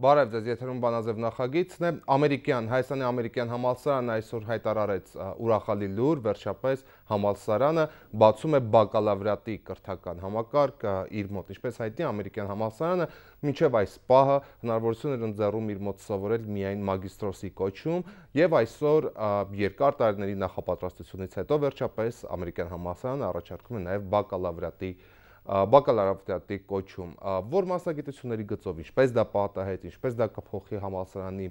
Բարև ձեզ, եթերում բանաձև նախագիցն է։ Ամերիկյան, Հայաստանի ամերիկյան համալսարանը այսօր հայտարարեց ուրախալի լուր, վերջապես համալսարանը բացում է բակալավրատի կրթական համակարգ իր մոտ, ինչպես հայտնի ամերիկյան համալսարանը մինչև այս պահը հնարավորություն էր ընձեռում իր մոտ սովորել միայն մագիստրոսի կոչում եւ այսօր երկար տարիների նախապատրաստությունից հետո վերջապես ամերիկյան համալսարանը առաջարկում է նաեւ բակալավրատի կրթական բակալավրիատի կոչում, որ մասնագիտությունների գծով, ինչպես դա պատահեց, ինչպես դա կփոխի համալսարանի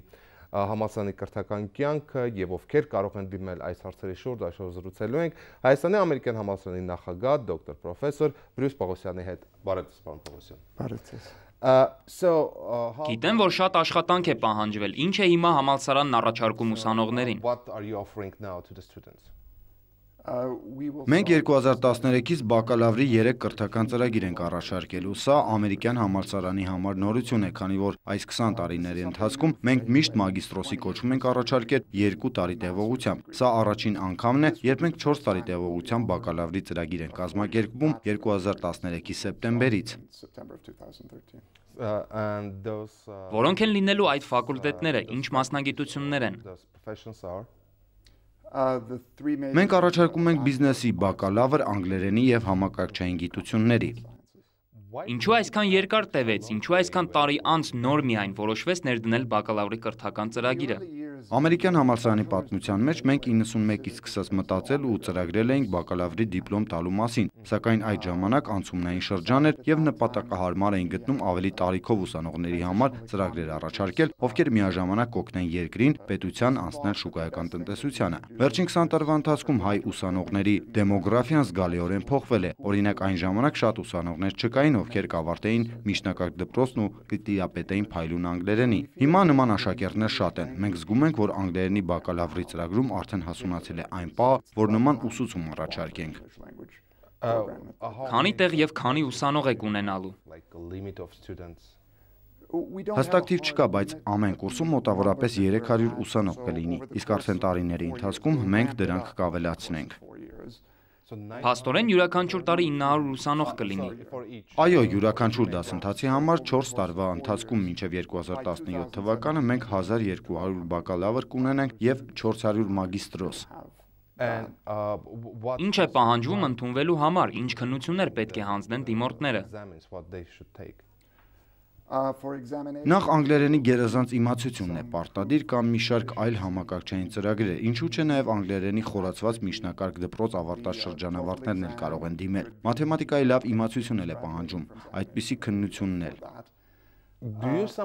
համասարանի կրթական կյանքը եւ ովքեր կարող են դիմել այս հարցերի շուրջ այսօր զրուցելու ենք Հայաստանի ամերիկյան համալսարանի նախագահ դոկտոր պրոֆեսոր Բրյուս Պողոսյանի հետ։ Բարևձեզ, պարոն Պողոսյան։ Բարևձեզ։ հա- Գիտեմ, որ շատ աշխատանք է պահանջվել։ Ինչ է հիմա համալսարանն առաջարկում ուսանողներին։ What are you offering now to the students? Մենք 2013-ից բակալավրի 3 կրթական ծրագիր ենք առաջարկելու։ Սա ամերիկյան համալսարանի համար նորություն է, քանի որ այս 20 տարիների ընթացքում մենք միշտ մագիստրոսի կոչում ենք առաջարկել 2 տարի տևողությամբ։ Սա առաջին անգամն է, երբ մենք 4 տարի տևողությամբ բակալավրի ծրագիր ենք կազմակերպում 2013-ի սեպտեմբերից Որոնք են լինելու այդ ֆակուլտետները, ինչ մասնագիտություններ են Մենք առաջարկում ենք բիզնեսի բակալավր, անգլերենի եւ համակարգչային գիտությունների։ Ինչու այսքան երկար տևեց, ինչու այսքան տարի անց նոր միայն որոշվեց ներդնել բակալավրի կրթական ծրագիրը։ Ամերիկյան համալսարանի պատմության մեջ մենք 91-ից սկսած մտածել ու ծրագրել էինք բակալավրի դիպլոմ տալու մասին, սակայն այդ ժամանակ անցումնային շրջան էր եւ նպատակահարմար էին գտնում ավելի տարիքով ուսանողների համար ծրագրեր առաջարկել, ովքեր միաժամանակ կօգնեն երկրին, պետության անցնել շուկայական տնտեսությանը։ Վերջին 20 տարվա ընթացքում հայ ուսանողների դեմոգրաֆիան զգալիորեն փոխվել է։ Օրինակ այն ժամանակ շատ ուսանողներ չկային, ովքեր կավարտեին միջնակարգ դպրոցն ու կտիապետեին փայլուն անգլերենի։ Հիմա նման աշակերտներ շատ են։ Մենք զգում ենք, որ անգլերենի բակալավրի ծրագրում արդեն հասունացել է այն պահ, որ նման ուսուցում առաջարկենք։ Քանի տեղ եւ քանի ուսանող եք ունենալու։ Հստակտիվ չկա, բայց ամեն կուրսում մոտավորապես 300 ուսանող կլինի, իսկ արդեն տարիների ընթացքում մենք դրանք կավելացնենք։ Փաստորեն յուրաքանչյուր տարի 900 ուսանող կլինի։ Այո, յուրաքանչյուր դասընթացի համար 4 տարվա ընթացքում մինչև 2017 թվականը մենք 1200 բակալավր կունենանք եւ 400 մագիստրոս։ uh, Ինչ է պահանջվում ընդունվելու համար, ինչ քննություններ պետք է հանձնեն դիմորդները։ Uh, Նախ անգլերենի գերազանց իմացությունն է պարտադիր կամ մի շարք այլ համակարգչային ծրագրեր, ինչու չէ նաև անգլերենի խորացված միջնակարգ դպրոց ավարտած շրջանավարտներն էլ կարող են դիմել։ Մաթեմատիկայի լավ իմացությունն էլ է պահանջում, այդպիսի քննությունն էլ։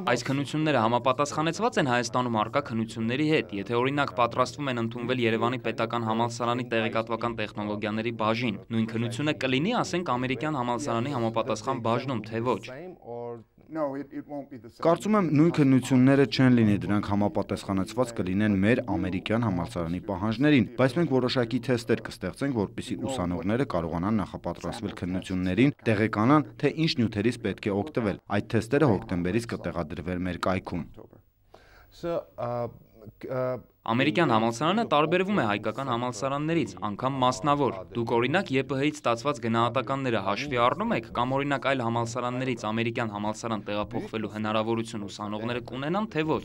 Այս քննությունները համապատասխանեցված են Հայաստանում արկա քննությունների հետ։ Եթե օրինակ պատրաստվում են ընդունվել Երևանի Պետական համալսարանի տեղեկատվական տեխնոլոգիաների բաժին, նույն քննությունը կլինի, ասենք, ամերիկյան համալսարանի համապատասխան բաժնում, թե ոչ։ Կարծում եմ նույն քննությունները չեն լինի, դրանք համապատասխանեցված կլինեն մեր ամերիկյան համալսարանի պահանջներին, բայց մենք որոշակի թեստեր կստեղծենք, որպիսի ուսանողները կարողանան նախապատրաստվել քննություններին, տեղեկանան, թե ինչ նյութերից պետք է օգտվել։ Այդ թեստերը հոկտեմբերից կտեղադրվել մեր կայքում։ So, uh, Ամերիկյան համալսարանը տարբերվում է հայկական համալսարաններից, անգամ մասնավոր։ Դուք օրինակ ԵՊՀ-ից ստացված գնահատականները հաշվի առնում եք կամ օրինակ այլ համալսարաններից ամերիկյան համալսարան տեղափոխվելու հնարավորություն ուսանողները կունենան, թե ոչ։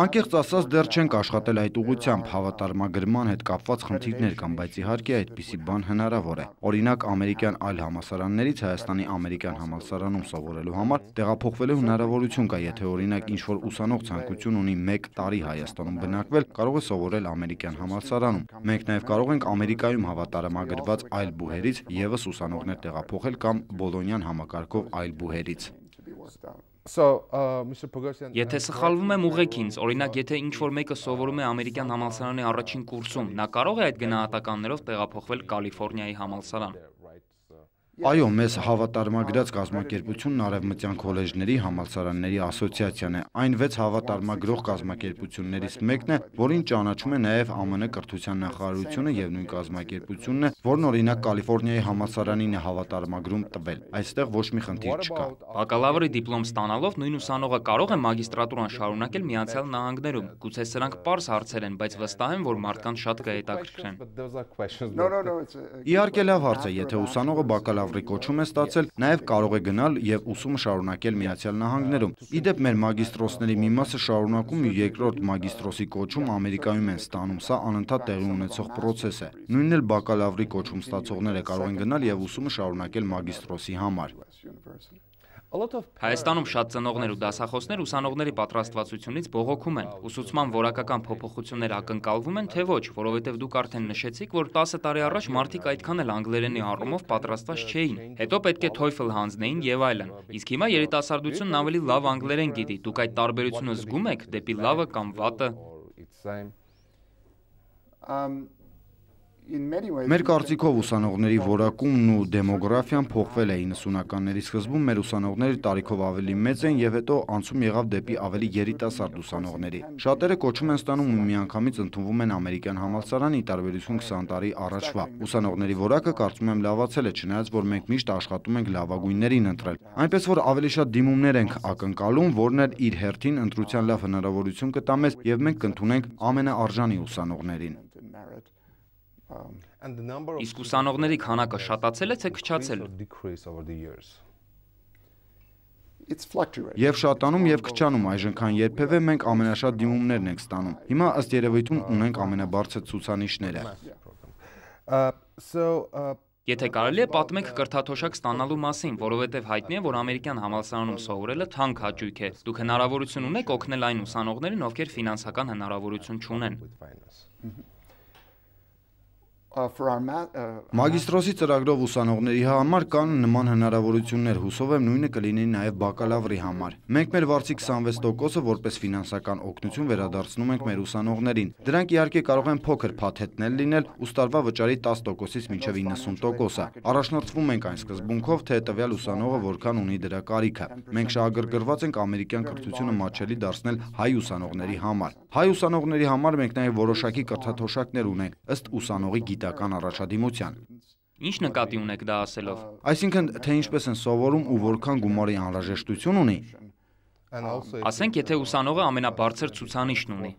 Անկեղծ ասած դեռ չենք աշխատել այդ ուղությամբ, հավատարմագրման հետ կապված խնդիրներ կան, բայց իհարկե այդպիսի բան հնարավոր է։ Օրինակ ամերիկյան այլ համալսարաններից Հայաստանի ամերիկյան համալսարանում սովորելու համար տեղափոխվելու հնարավորություն կա, եթե օրինակ ինչ որ ուսանող ցանկություն ունի 1 տարի Հայաստանում բնակվել, կարող է սովորել ամերիկյան համալսարանում։ Մենք նաև կարող ենք Ամերիկայում հավատարմագրված այլ բուհերից եւս ուսանողներ տեղափոխել կամ Բոլոնյան համակարգով այլ բուհերից։ Uh, եթե սխալվում եմ ուղեք ինձ, օրինակ եթե ինչ-որ մեկը սովորում է ամերիկյան համալսարանի առաջին կուրսում, նա կարող է այդ գնահատականներով տեղափոխվել Կալիֆորնիայի համալսարան։ Այո, մեզ հավատարմագրած կազմակերպությունն Արևմտյան քոլեջների համալսարանների ասոցիացիան է։ Այն 6 հավատարմագրող կազմակերպություններից մեկն է, որին ճանաչում է նաև ԱՄՆ կրթության նախարարությունը եւ նույն կազմակերպությունն է, որն օրինակ Կալիֆոռնիայի համալսարանին է հավատարմագրում տվել։ Այստեղ ոչ մի խնդիր չկա։ Բակալավրի դիպլոմ ստանալով նույն ուսանողը կարող է մագիստրատուրան շարունակել Միացյալ Նահանգներում։ Գուցե սրանք པարզ հարցեր են, բայց վստահ եմ, որ մարդկանց շատ կհետաքրքրեն։ uh, Իհարկե լավ հարց է, եթե ուսանողը բակալավր ծրագրի կոչում է ստացել, նաև կարող է գնալ եւ ուսումը շարունակել Միացյալ Նահանգներում։ Իդեպ մեր մագիստրոսների մի մասը շարունակում ու երկրորդ մագիստրոսի կոչում Ամերիկայում են ստանում, սա անընդհատ տեղի ունեցող process է։ Նույնն էլ բակալավրի կոչում ստացողները կարող են գնալ եւ ուսումը շարունակել մագիստրոսի համար։ Հայաստանում շատ ծնողներ ու դասախոսներ ուսանողների պատրաստվածությունից բողոքում են։ Ուսուցման որակական փոփոխություններ ակնկալվում են, թե ոչ, որովհետև դուք արդեն նշեցիք, որ 10 տարի առաջ մարդիկ այդքան էլ անգլերենի առումով պատրաստված չէին։ Հետո պետք է TOEFL հանձնեին եւ այլն։ Իսկ հիմա երիտասարդությունն ավելի լավ անգլերեն գիտի։ Դուք այդ տարբերությունը զգում եք դեպի լավը կամ վատը։ Um Մեր կարծիքով ուսանողների որակումն ու դեմոգրաֆիան փոխվել է 90-ականների սկզբում, մեր ուսանողները տարիքով ավելի մեծ են եւ հետո անցում եղավ դեպի ավելի երիտասարդ ուսանողների։ Շատերը կոչում են ստանում ու միանգամից ընդունվում են ամերիկյան համալսարան՝ ի տարբերություն 20 տարի առաջվա։ Ուսանողների որակը կարծում եմ լավացել է, չնայած որ մենք միշտ աշխատում ենք լավագույններին ընտրել։ Այնպես որ ավելի շատ դիմումներ ենք ակնկալում, որն էլ իր հերթին ընտրության լավ հնարավորություն կտա մեզ եւ մենք կընդունենք ամենաարժանի ուսանողներին։ Իսկ ուսանողների քանակը շատացել է թե քչացել։ Եվ շատանում եւ քչանում այժմքան երբևէ մենք ամենաշատ դիմումներն ենք ստանում։ Հիմա ըստ երևույթուն uh, ունենք uh, ամենաբարձր ցուցանիշները։ uh, Եթե կարելի է պատմեք կրթաթոշակ ստանալու մասին, որովհետև հայտնի է, որ ամերիկյան համալսարանում սովորելը թանկ հաճույք է։ Դուք հնարավորություն ունեք օգնել այն ուսանողներին, ովքեր ֆինանսական հնարավորություն չունեն։ Մագիստրոսի ծրագրով ուսանողների համար կան նման հնարավորություններ, հուսով եմ նույնը կլինի նաև բակալավրի համար։ Մենք մեր վարձի 26%-ը որպես ֆինանսական օգնություն վերադարձնում ենք մեր ուսանողներին։ Դրանք իհարկե կարող են փոքր փաթեթներ լինել ու ստարվա վճարի 10%-ից մինչև 90%-ը։ Առաջնորդվում ենք այն սկզբունքով, թե տվյալ ուսանողը որքան ունի դրա կարիքը։ Մենք շահագրգռված ենք ամերիկյան կրթությունը մատչելի դարձնել հայ ուսանողների համար։ Հայ ուսանողների համար մենք նաև որոշակի կրթաթոշակներ ունենք ըստ ուսանողի գիտելիքի գիտական առաջադիմության։ Ինչ նկատի ունեք դա ասելով։ Այսինքն, թե ինչպես են սովորում ու որքան գումարի անհրաժեշտություն ունի։ Ասենք, եթե ուսանողը ամենաբարձր ցուցանիշն ունի։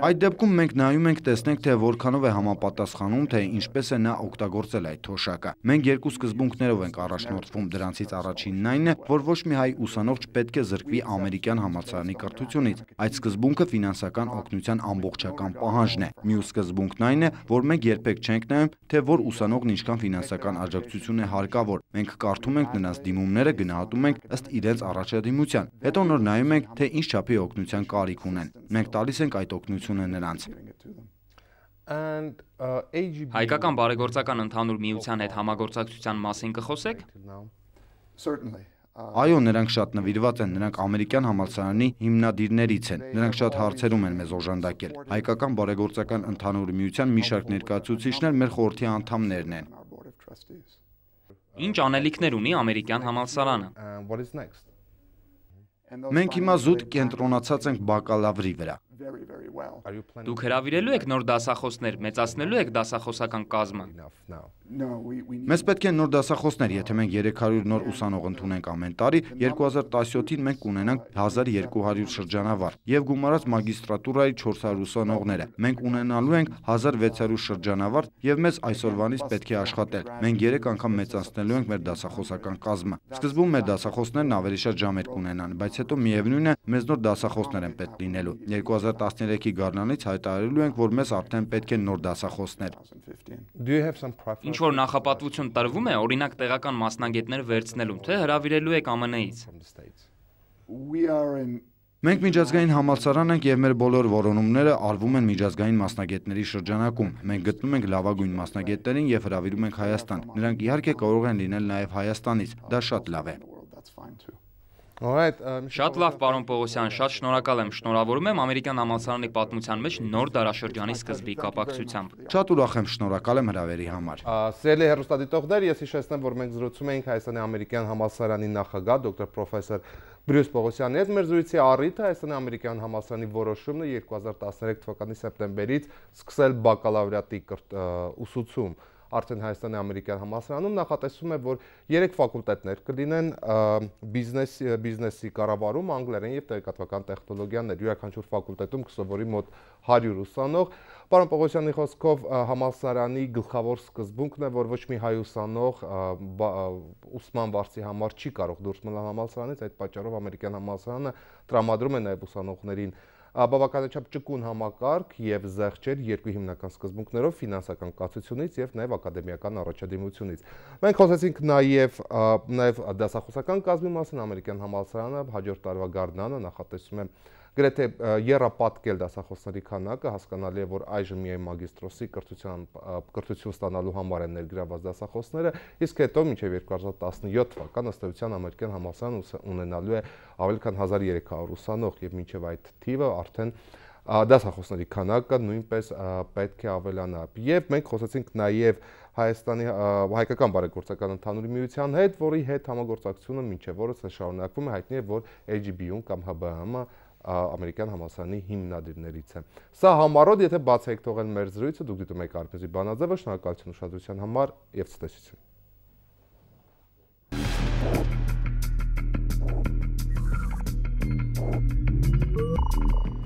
Այդ դեպքում մենք նայում ենք տեսնենք, թե որքանով է համապատասխանում, թե ինչպես է նա օգտագործել այդ թոշակը։ Մենք երկու սկզբունքներով ենք առաջնորդվում, դրանցից առաջինն այն է, որ ոչ մի հայ ուսանող չպետք է զրկվի ամերիկյան համալսարանի կրթությունից։ Այդ սկզբունքը ֆինանսական օգնության ամբողջական պահանջն է։ Մյուս սկզբունքն այն է, որ մենք երբեք չենք նայում, թե որ ուսանողն ինչքան ֆինանսական աջակցություն է հարկավոր։ Մենք կարդում ենք նրանց դիմումները, գնահատում ենք ըստ իրենց առաջադիմության։ Հետո նոր նայում ենք, թե ինչ չափի օգնության կարիք ունեն։ Մենք տալի տալիս ենք այդ օգնությունը նրանց։ uh, Հայկական բարեգործական ընդհանուր միության հետ համագործակցության մասին կխոսեք։ uh, Այո, նրանք շատ նվիրված են, նրանք ամերիկյան համալսարանի հիմնադիրներից են։ Նրանք շատ հարցերում են մեզ օժանդակել։ Հայկական բարեգործական ընդհանուր միության մի շարք ներկայացուցիչներ մեր խորհրդի անդամներն են։ Ինչ անելիքներ ունի ամերիկյան համալսարանը։ Մենք հիմա զուտ կենտրոնացած ենք բակալավրի վրա։ Դուք հրավիրելու եք նոր դասախոսներ, մեծացնելու եք դասախոսական կազմը։ Մեզ պետք են նոր դասախոսներ, եթե մենք 300 նոր ուսանող ընդունենք ամեն տարի, 2017-ին մենք կունենանք 1200 շրջանավար եւ գումարած մագիստրատուրայի 400 ուսանողները։ Մենք ունենալու ենք 1600 շրջանավար եւ մեզ այսօրվանից պետք է աշխատել։ Մենք 3 անգամ մեծացնելու ենք մեր դասախոսական կազմը։ Սկզբում մեր դասախոսներն ավելի շատ ժամեր կունենան, բայց հետո միևնույն է, մեզ նոր դասախոսներ են պետք լինելու։ 2000 2013-ի գարնանից հայտարարելու ենք, որ մեզ արդեն պետք են նոր դասախոսներ։ Ինչ որ նախապատվություն տրվում է, օրինակ տեղական մասնագետներ վերցնելու, թե հրավիրելու եք ԱՄՆ-ից։ Մենք միջազգային համալսարան ենք եւ մեր բոլոր որոնումները արվում են միջազգային մասնագետների շրջանակում։ Մենք գտնում ենք լավագույն մասնագետներին եւ հրավիրում ենք Հայաստան։ Նրանք իհարկե կարող են լինել նաեւ Հայաստանից։ Դա շատ լավ է։ Alright, շատ լավ, պարոն Պողոսյան, շատ շնորհակալ եմ։ Շնորհավորում եմ Ամերիկյան համալսարանի պատմության մեջ նոր դարաշրջանի սկզբի կապակցությամբ։ Շատ ուրախ եմ, շնորհակալ եմ հրավերի համար։ Սիրելի հերոստատիտողներ, ես հիշեցնեմ, որ մենք զրուցում էինք Հայաստանի Ամերիկյան համալսարանի նախագահ դոկտոր պրոֆեսոր Բրյուս Պողոսյանի հետ մեր զրույցի առիթը Հայաստանի Ամերիկյան համալսարանի որոշումն է 2013 թվականի սեպտեմբերից սկսել բակալավրիատի ուսուցում։ կր, արդեն Հայաստանի ամերիկյան համալսարանում նախատեսվում է, որ 3 ֆակուլտետներ կլինեն բիզնես բիզնեսի կառավարում, անգլերեն եւ տեղեկատվական տեխնոլոգիաներ։ Յուրաքանչյուր ֆակուլտետում կսովորի մոտ 100 ուսանող։ Պարոն Պողոսյանի խոսքով համալսարանի գլխավոր սկզբունքն է, որ ոչ մի հայ ուսանող ուսման վարձի համար չի կարող դուրս մնալ համալսարանից, այդ պատճառով ամերիկյան համալսարանը տրամադրում է նաեւ ուսանողներին բավականաչափ ճկուն համակարգ եւ զեղչեր երկու հիմնական սկզբունքներով՝ ֆինանսական կացությունից եւ նաեւ ակադեմիական առաջադիմությունից։ Մենք խոսեցինք նաեւ նաեւ դասախոսական կազմի մասին, ամերիկյան համալսարանը հաջորդ տարվա գարնանը նախատեսում է գրեթե երապատկել դասախոսների քանակը, հասկանալի է, որ այժմ միայն մագիստրոսի կրթության կրթություն ստանալու համար են ներգրաված դասախոսները, իսկ հետո մինչև 2017 թվական ըստ էության ամերիկյան համալսարանը ունենալու է ավելի քան 1300 ուսանող եւ մինչև այդ թիվը արդեն դասախոսների քանակը նույնպես պետք է ավելանա։ Եվ մենք խոսեցինք նաև Հայաստանի հայկական բարեգործական ընդհանուր միության հետ, որի հետ համագործակցությունը մինչև օրս շարունակվում է, հայտնի է, որ AGB-ում կամ HBM-ը ամերիկյան համալսարանի հիմնադիրներից է։ Սա համառոտ, եթե բաց եք թողել մեր զրույցը, դուք դիտում եք Արմեզի բանաձևը, շնորհակալություն ուշադրության համար եւ ցտեսություն։ Thank you.